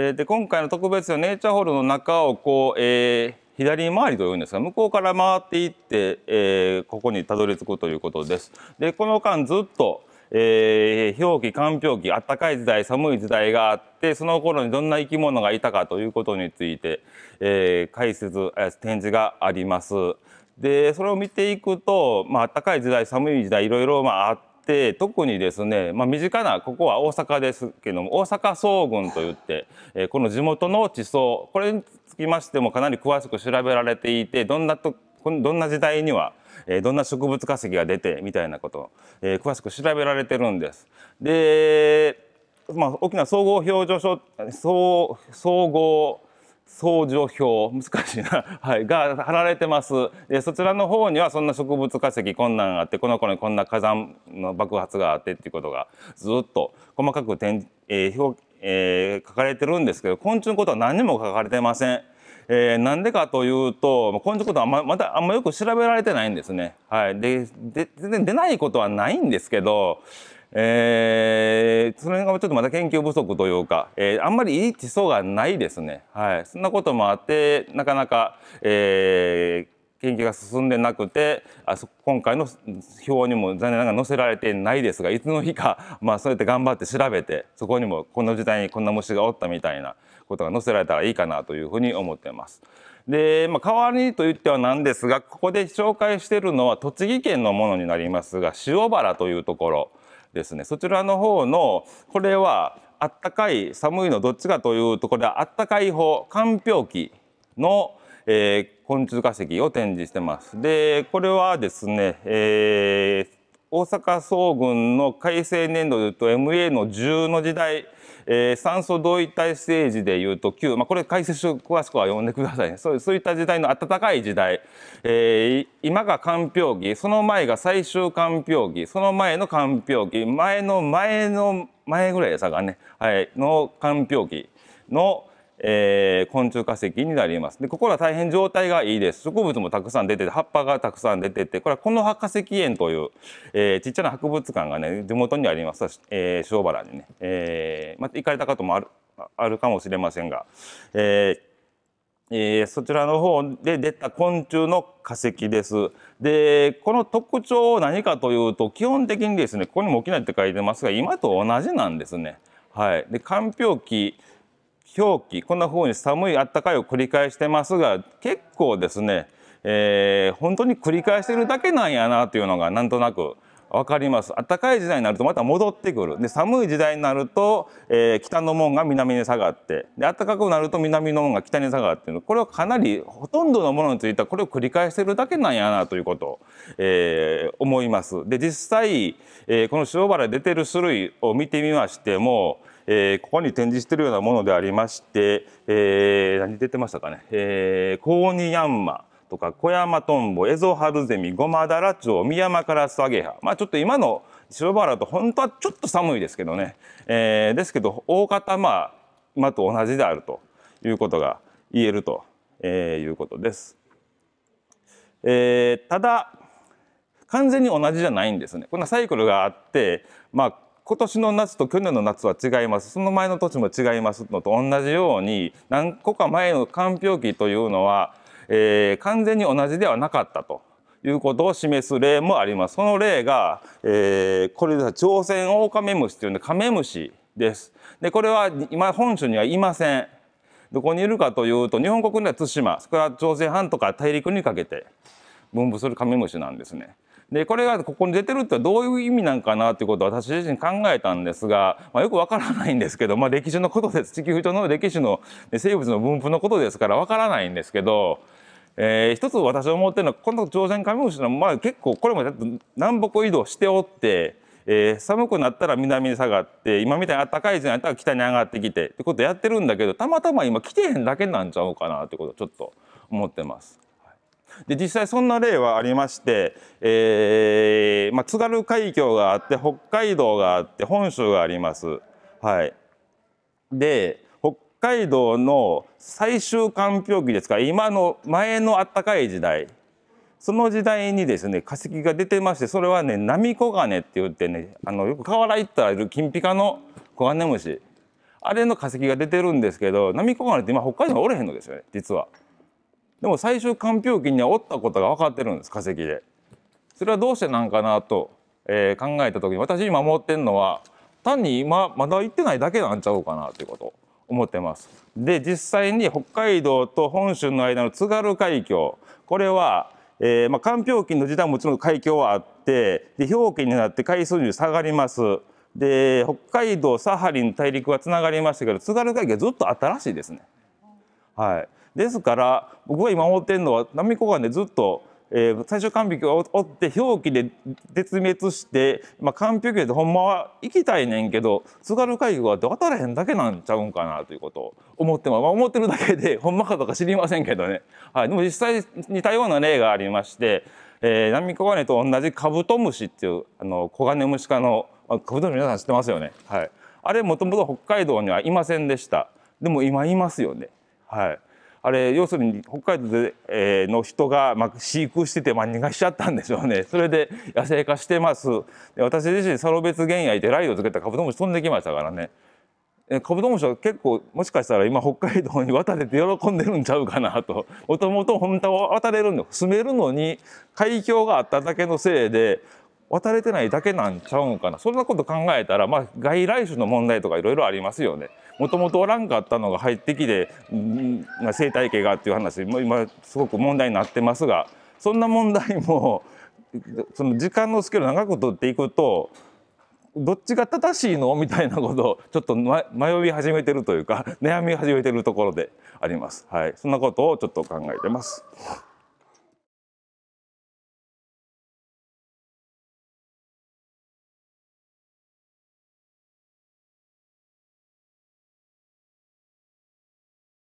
えー、で今回の特別ネイチャーホールの中をこう、えー、左回りというんですが向こうから回っていって、えー、ここにたどり着くということです。でこの間ずっと、えー、氷期寒氷期あったかい時代寒い時代があってその頃にどんな生き物がいたかということについて、えー、解説、えー、展示があります。でそれを見ていくと、まあったかい時代寒い時代いろいろまああって特にですね、まあ、身近なここは大阪ですけども大阪総軍といって、えー、この地元の地層これにつきましてもかなり詳しく調べられていてどんなとどんな時代にはどんな植物化石が出てみたいなこと、えー、詳しく調べられてるんです。でまあ、大きな総合表情総合相乗表難しいな、はい、が貼られてますでそちらの方にはそんな植物化石困難があってこの頃にこんな火山の爆発があってっていうことがずっと細かく点、えー表えー、書かれてるんですけど昆虫のことは何にも書かれてません。えー、なんでかというと昆虫のことはままたあんまよく調べられてないんですね。はい、でで全然出ないことはないんですけど、えー、その辺がちょっとまた研究不足というか、えー、あんまりいい地層がないですね、はい、そんなこともあってなかなか、えー、研究が進んでなくてあ今回の表にも残念ながら載せられてないですがいつの日か、まあ、そうやって頑張って調べてそこにもこの時代にこんな虫がおったみたいなことが載せられたらいいかなというふうに思ってます。で、まあ、代わりにと言ってはなんですがここで紹介しているのは栃木県のものになりますが塩原というところ。ですねそちらの方のこれはあったかい寒いのどっちかというとこれはあったかい方ょ氷期の、えー、昆虫化石を展示してます。でこれはですね、えー、大阪総軍の改正年度でいうと MA の10の時代えー、酸素同位体ージでいうと9、まあ、これ解説書詳しくは読んでくださいねそうそういった時代の暖かい時代、えー、今が寒氷期その前が最終寒氷期その前の寒氷期前の前の前ぐらいですがね、はい、の寒氷期のえー、昆虫化石になります。でここは大変状態がいいです。植物もたくさん出てて葉っぱがたくさん出ててこれはこの化石園という、えー、ちっちゃな博物館がね地元にあります、えー、塩原にね、えー、また行かれたこともあるあるかもしれませんが、ええー、そちらの方で出た昆虫の化石です。でこの特徴何かというと基本的にですねここにも沖縄って書いてますが今と同じなんですね。はい、で間氷期表記こんな風に寒いあったかいを繰り返してますが結構ですね、えー、本当に繰り返してるだけなんやなというのがなんとなく分かります暖かい時代になるとまた戻ってくるで寒い時代になると、えー、北の門が南に下がってで暖かくなると南の門が北に下がってこれはかなりほとんどのものについてはこれを繰り返してるだけなんやなということを、えー、思います。で実際、えー、この塩原出てる種類を見てみましても、えー、ここに展示してるようなものでありまして、えー、何出てましたかね、えー、コーニヤンマとか小山トンボエゾハルゼミゴマダラチョウミヤマカラスアゲハまあちょっと今の塩原と本当はちょっと寒いですけどね、えー、ですけど大方まあ今と同じであるということが言えると、えー、いうことです。えー、ただ完全に同じじゃないんですね。こんなサイクルがあってまあ今年の夏と去年の夏は違いますその前の年も違いますのと同じように何個か前の間氷期というのはえー、完全に同じではなかったということを示す例もあります。その例が、えー、これでは朝鮮オオカメムシというのでカメムシです。でこれは今本州にはいません。どこにいるかというと日本国内は対馬それから朝鮮半島から大陸にかけて分布するカメムシなんですね。でこれがここに出てるってどういう意味なんかなっていうことを私自身考えたんですが、まあ、よくわからないんですけど、まあ、歴史のことです地球上の歴史の生物の分布のことですからわからないんですけどえー、一つ私思ってるのはこの朝鮮カメムシの、まあ、結構これも南北移動しておって、えー、寒くなったら南に下がって今みたいに暖かい時間やったら北に上がってきてってことやってるんだけどたまたま今来てへんだけなんちゃうかなってことをちょっと思ってます。で実際そんな例はありまして、えーまあ、津軽海峡があって北海道があって本州があります。はい、で北海道の最終間氷期ですから今の前のあったかい時代その時代にですね化石が出てましてそれはねナミコガネって言ってねあのよく河原行ったらいる金ピカのコガネムシあれの化石が出てるんですけどナミコガネって今北海道におれへんのですよね実は。でも最終環氷期にはおったことが分かってるんです化石で。それはどうしてなんかなと、えー、考えた時に私今思ってるのは単に今まだ行ってないだけなんちゃうかなということ思ってます。で実際に北海道と本州の間の津軽海峡これは、えーまあ、環氷期の時代ももちろん海峡はあってで表記になって海水に下がります。で北海道サハリン大陸はつながりましたけど津軽海峡ずっと新しいですね。はい、ですから僕が今思ってるのはミコガでずっと、えー、最初ピ璧を追って表記で絶滅して、まあ、ピ璧でほんまは行きたいねんけど津軽海峡は渡らへんだけなんちゃうんかなということを思ってます、まあ、思ってるだけで ほんまかとか知りませんけどね、はい、でも実際似たような例がありまして。えー、ナミコガネと同じカブトムシっていうあのコガネムシ科のカブトムシ皆さん知ってますよね、はい、あれもともと北海道にはいませんでしたでも今いますよねはいあれ要するに北海道で、えの人が、ま飼育してて、ま逃がしちゃったんでしょうねそれで野生化してますで私自身サロベツ原野でライをつけたカブトムシ飛んできましたからねカブトムシは結構もしかしたら今北海道に渡れて喜んでるんちゃうかなともともと本当は渡れるんで住めるのに海峡があっただけのせいで渡れてないだけなんちゃうんかなそんなこと考えたら、まあ、外来種の問題とかいろいろありますよね。もともとおらんかったのが入ってきて、まあ、生態系がっていう話も今すごく問題になってますがそんな問題もその時間のスケール長くとっていくとどっちが正しいのみたいなことをちょっと迷い始めてるというか悩み始めてるところであります。はい、そんなことをちょっと考えてます。